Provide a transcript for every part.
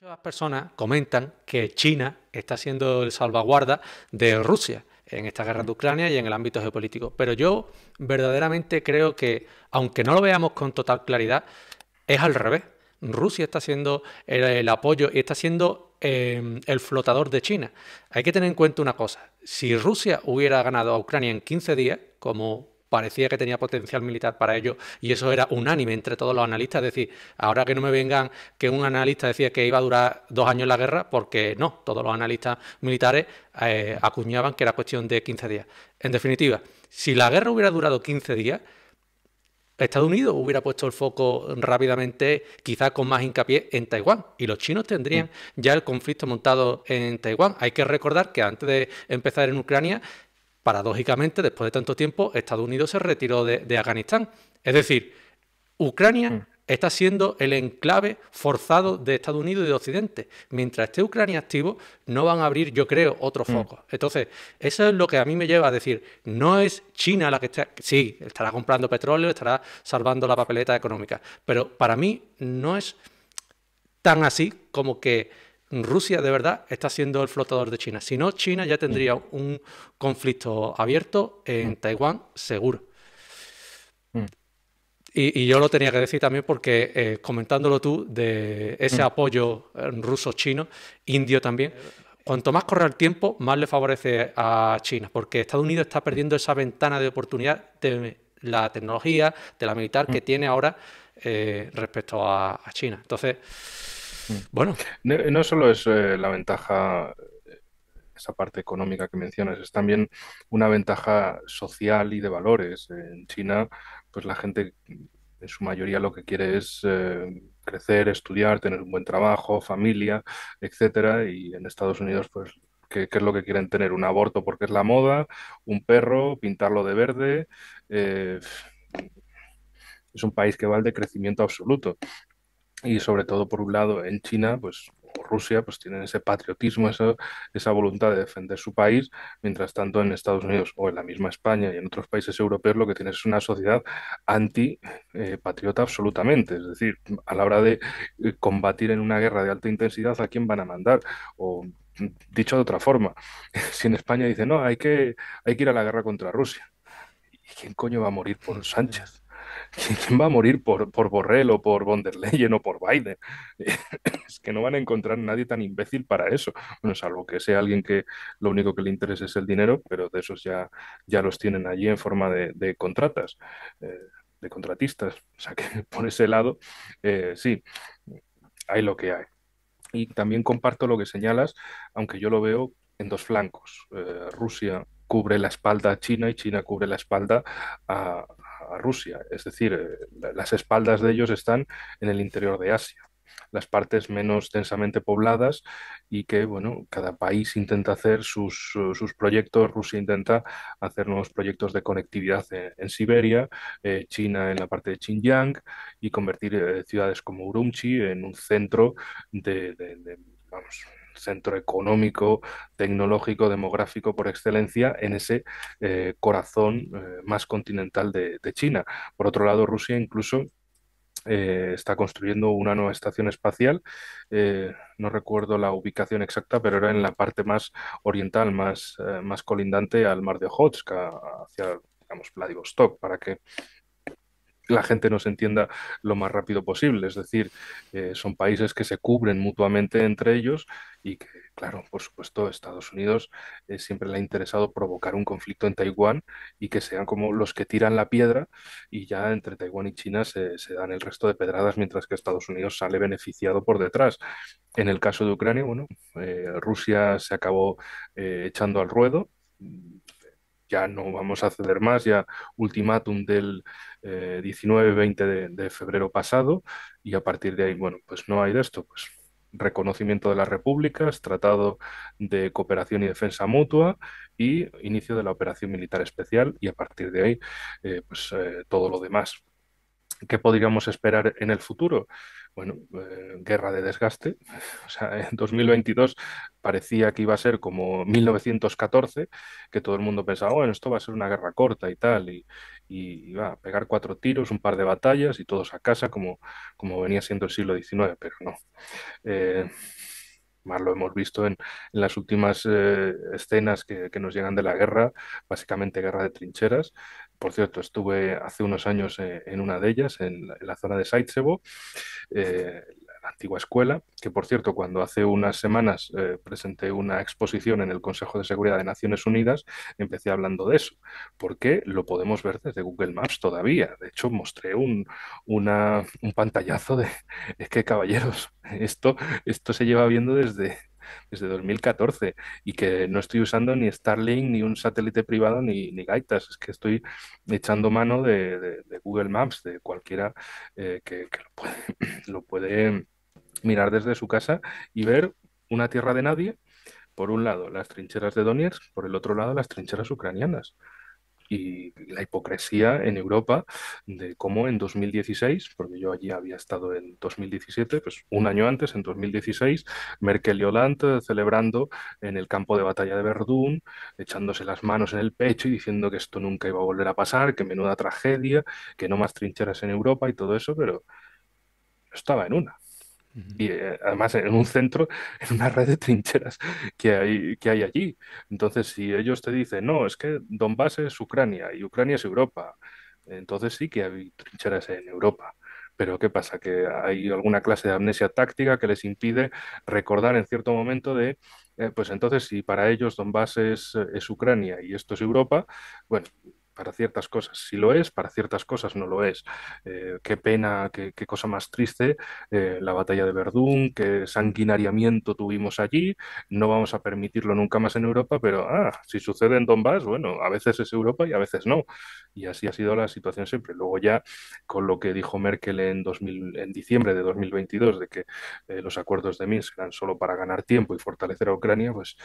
Muchas personas comentan que China está siendo el salvaguarda de Rusia en esta guerra de Ucrania y en el ámbito geopolítico. Pero yo verdaderamente creo que, aunque no lo veamos con total claridad, es al revés. Rusia está siendo el, apoyo y está siendo em, el flotador de China. Hay que tener en cuenta una cosa. Si Rusia hubiera ganado a Ucrania en 15 días, como parecía que tenía potencial militar para ello y eso era unánime entre todos los analistas. Es decir, ahora que no me vengan que un analista decía que iba a durar dos años la guerra, porque no, todos los analistas militares eh, acuñaban que era cuestión de 15 días. En definitiva, si la guerra hubiera durado 15 días, Estados Unidos hubiera puesto el foco rápidamente, quizás con más hincapié, en Taiwán. Y los chinos tendrían mm. ya el conflicto montado en Taiwán. Hay que recordar que antes de empezar en Ucrania, paradójicamente, después de tanto tiempo, Estados Unidos se retiró de, Afganistán. Es decir, Ucrania mm. está siendo el enclave forzado de Estados Unidos y de Occidente. Mientras esté Ucrania activo, no van a abrir, yo creo, otros mm. focos. Entonces, eso es lo que a mí me lleva a decir, no es China la que está... Sí, estará comprando petróleo, estará salvando la papeleta económica, pero para mí no es tan así como que Rusia de verdad está siendo el flotador de China. Si no, China ya tendría un conflicto abierto en mm. Taiwán, seguro. Mm. Y, yo lo tenía que decir también porque eh, comentándolo tú de ese mm. apoyo eh, ruso-chino, indio también, cuanto más corre el tiempo, más le favorece a China, porque Estados Unidos está perdiendo esa ventana de oportunidad de la tecnología, de la militar que tiene ahora eh, respecto a, a China. Entonces... Bueno. No, solo es eh, la ventaja, eh, esa parte económica que mencionas, es también una ventaja social y de valores. En China, pues la gente en su mayoría lo que quiere es eh, crecer, estudiar, tener un buen trabajo, familia, etcétera. Y en Estados Unidos, pues, ¿qué, es lo que quieren tener? Un aborto porque es la moda, un perro, pintarlo de verde. es un país que va al crecimiento absoluto y sobre todo por un lado en China, pues o Rusia, pues tienen ese patriotismo, esa, esa voluntad de defender su país, mientras tanto en Estados Unidos o en la misma España y en otros países europeos lo que tienes es una sociedad anti-patriota eh, absolutamente, es decir, a la hora de eh, combatir en una guerra de alta intensidad, ¿a quién van a mandar? O dicho de otra forma, si en España dicen, no, hay que, hay que ir a la guerra contra Rusia, ¿y quién coño va a morir por Sánchez? ¿Quién va a morir por, por Borrell o por von der Leyen o por Biden? es que no van a encontrar nadie tan imbécil para eso. Bueno, salvo que sea alguien que lo único que le interesa es el dinero, pero de esos ya, ya los tienen allí en forma de, contratas, eh, de contratistas. O sea que por ese lado, eh, sí, hay lo que hay. Y también comparto lo que señalas, aunque yo lo veo en dos flancos. Eh, Rusia cubre la espalda a China y China cubre la espalda a, Rusia. Es decir, eh, las espaldas de ellos están en el interior de Asia las partes menos densamente pobladas y que, bueno, cada país intenta hacer sus, eh, sus proyectos, Rusia intenta hacer nuevos proyectos de conectividad en, Siberia, eh, China en la parte de Xinjiang y convertir ciudades como Urumqi en un centro de, de vamos, centro económico, tecnológico, demográfico por excelencia en ese eh, corazón eh, más continental de, China. Por otro lado, Rusia incluso eh, está construyendo una nueva estación espacial. no recuerdo la ubicación exacta, pero era en la parte más oriental, más, más colindante al mar de Ojotsk, hacia digamos, Vladivostok, para que la gente nos entienda lo más rápido posible. Es decir, eh, son países que se cubren mutuamente entre ellos y que, claro, por supuesto, Estados Unidos eh, siempre le ha interesado provocar un conflicto en Taiwán y que sean como los que tiran la piedra y ya entre Taiwán y China se, dan el resto de pedradas mientras que Estados Unidos sale beneficiado por detrás. En el caso de Ucrania, bueno, eh, Rusia se acabó echando al ruedo ya no vamos a ceder más, ya ultimátum del 19-20 eh, de, febrero pasado, y a partir de ahí, bueno, pues no hay de esto, pues reconocimiento de las repúblicas, tratado de cooperación y defensa mutua y inicio de la operación militar especial y a partir de ahí, eh, pues eh, todo lo demás. ¿Qué podríamos esperar en el futuro? bueno, eh, guerra de desgaste. O sea, en 2022 parecía que iba a ser como 1914, que todo el mundo pensaba, bueno, esto va a ser una guerra corta y tal, y, y, va a pegar cuatro tiros, un par de batallas y todos a casa, como, como venía siendo el siglo XIX, pero no. Eh, más lo hemos visto en, las últimas eh, escenas que, nos llegan de la guerra, básicamente guerra de trincheras, por cierto, estuve hace unos años eh, en una de ellas, en la, zona de Saitsebo, eh, la antigua escuela, que por cierto, cuando hace unas semanas eh, presenté una exposición en el Consejo de Seguridad de Naciones Unidas, empecé hablando de eso, porque lo podemos ver desde Google Maps todavía. De hecho, mostré un, un pantallazo de, es que caballeros, esto, esto se lleva viendo desde, desde 2014 y que no estoy usando ni Starlink, ni un satélite privado, ni, gaitas. Es que estoy echando mano de, Google Maps, de cualquiera eh, que, lo puede, lo puede mirar desde su casa y ver una tierra de nadie, por un lado las trincheras de Donetsk, por el otro lado las trincheras ucranianas y la hipocresía en Europa de cómo en 2016, porque yo allí había estado en 2017, pues un año antes, en 2016, Merkel y Hollande celebrando en el campo de batalla de Verdún, echándose las manos en el pecho y diciendo que esto nunca iba a volver a pasar, que menuda tragedia, que no más trincheras en Europa y todo eso, pero estaba en una. Y eh, además en un centro, en una red de trincheras que hay, que hay allí. Entonces, si ellos te dicen, no, es que Donbass es Ucrania y Ucrania es Europa, entonces sí que hay trincheras en Europa. Pero ¿qué pasa? Que hay alguna clase de amnesia táctica que les impide recordar en cierto momento de, eh, pues entonces si para ellos Donbass es eh, Ucrania y esto es Europa, bueno, para ciertas cosas sí lo es, para ciertas cosas no lo es. Eh, qué pena, qué, cosa más triste eh, la batalla de Verdún, qué sanguinariamiento tuvimos allí, no vamos a permitirlo nunca más en Europa, pero ah, si sucede en Donbass, bueno, a veces es Europa y a veces no. Y así ha sido la situación siempre. Luego ya con lo que dijo Merkel en, 2000, en diciembre de 2022 de que eh, los acuerdos de Minsk eran solo para ganar tiempo y fortalecer a Ucrania, pues,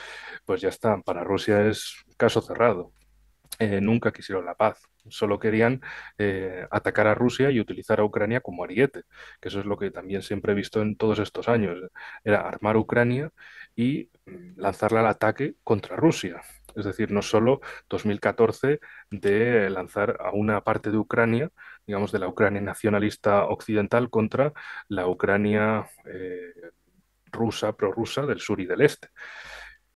pues ya está, para Rusia es caso cerrado. Eh, nunca quisieron la paz, solo querían eh, atacar a Rusia y utilizar a Ucrania como ariete, que eso es lo que también siempre he visto en todos estos años, era armar Ucrania y mm, lanzarla al ataque contra Rusia. Es decir, no solo 2014 de lanzar a una parte de Ucrania, digamos, de la Ucrania nacionalista occidental contra la Ucrania eh, rusa, prorrusa del sur y del este.